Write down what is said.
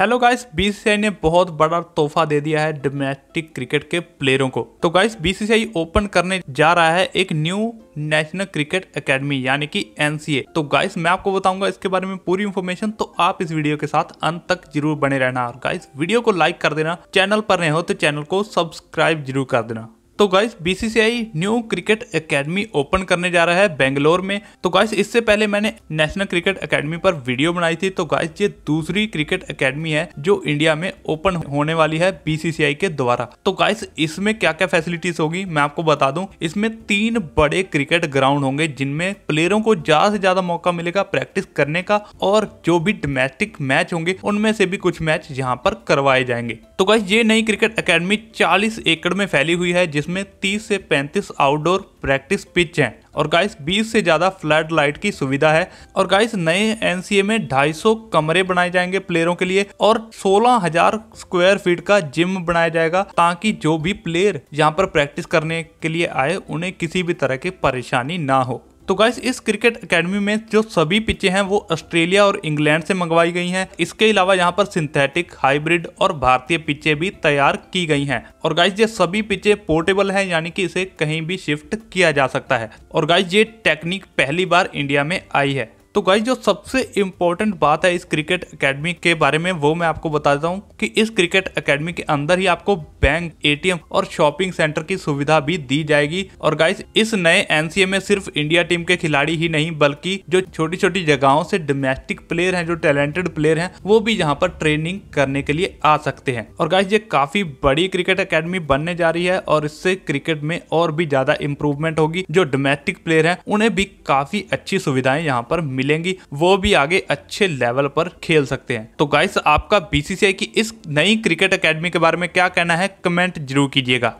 hello guys BCCI ने बहुत बड़ा तोहफा दे दिया है डोमेस्टिक क्रिकेट के प्लेयरों को तो गाइस बीसीसीआई ओपन करने जा रहा है एक न्यू नेशनल क्रिकेट एकेडमी यानी कि एनसीए तो गाइस मैं आपको बताऊंगा इसके बारे में पूरी इन्फॉर्मेशन तो आप इस वीडियो के साथ अंत तक जरूर बने रहना और गाइस वीडियो को लाइक कर देना चैनल पर नहीं हो तो चैनल को सब्सक्राइब जरूर कर देना तो guys BCCI new cricket academy open करने जा रहा है बेंगलोर में तो गाइस इससे पहले मैंने नेशनल क्रिकेट एकेडमी पर वीडियो बनाई थी तो गाइस ये दूसरी क्रिकेट एकेडमी है जो इंडिया में ओपन होने वाली है बीसीसीआई के द्वारा तो गाइस इसमें क्या क्या फैसिलिटीज होगी मैं आपको बता दू इसमें तीन बड़े क्रिकेट ग्राउंड होंगे जिनमें प्लेयरों को ज्यादा से ज्यादा मौका मिलेगा प्रैक्टिस करने का और जो भी डोमेस्टिक मैच होंगे उनमें से भी कुछ मैच यहाँ पर करवाए जाएंगे तो गाइस ये नई क्रिकेट अकेडमी चालीस एकड़ में फैली हुई है जिसमें जिसमें 30 से 35 आउटडोर प्रैक्टिस पिच हैं और गाइस 20 से ज़्यादा फ्लड लाइट की सुविधा है और गाइस नए एनसीए में 250 कमरे बनाए जाएंगे प्लेयरों के लिए और 16000 स्क्वायर फीट का जिम बनाया जाएगा ताकि जो भी प्लेयर यहां पर प्रैक्टिस करने के लिए आए उन्हें किसी भी तरह की परेशानी ना हो तो गाइस इस क्रिकेट अकेडमी में जो सभी पिचे हैं वो ऑस्ट्रेलिया और इंग्लैंड से मंगवाई गई हैं इसके अलावा यहाँ पर सिंथेटिक हाइब्रिड और भारतीय पिचे भी तैयार की गई हैं और गाइस ये सभी पिचे पोर्टेबल हैं यानी कि इसे कहीं भी शिफ्ट किया जा सकता है और गाइस ये टेक्निक पहली बार इंडिया में आई है तो गाइज जो सबसे इम्पोर्टेंट बात है इस क्रिकेट एकेडमी के बारे में वो मैं आपको बता देता हूँ कि इस क्रिकेट एकेडमी के अंदर ही आपको बैंक एटीएम और शॉपिंग सेंटर की सुविधा भी दी जाएगी और गाइज इस नए एनसीए में सिर्फ इंडिया टीम के खिलाड़ी ही नहीं बल्कि जो छोटी छोटी जगहों से डोमेस्टिक प्लेयर हैं जो टैलेंटेड प्लेयर हैं वो भी यहाँ पर ट्रेनिंग करने के लिए आ सकते हैं और गाइज ये काफी बड़ी क्रिकेट अकेडमी बनने जा रही है और इससे क्रिकेट में और भी ज्यादा इम्प्रूवमेंट होगी जो डोमेस्टिक प्लेयर है उन्हें भी काफी अच्छी सुविधाएं यहाँ पर मिल मिलेंगी वो भी आगे अच्छे लेवल पर खेल सकते हैं तो गाइस आपका बीसीसीआई की इस नई क्रिकेट अकेडमी के बारे में क्या कहना है कमेंट जरूर कीजिएगा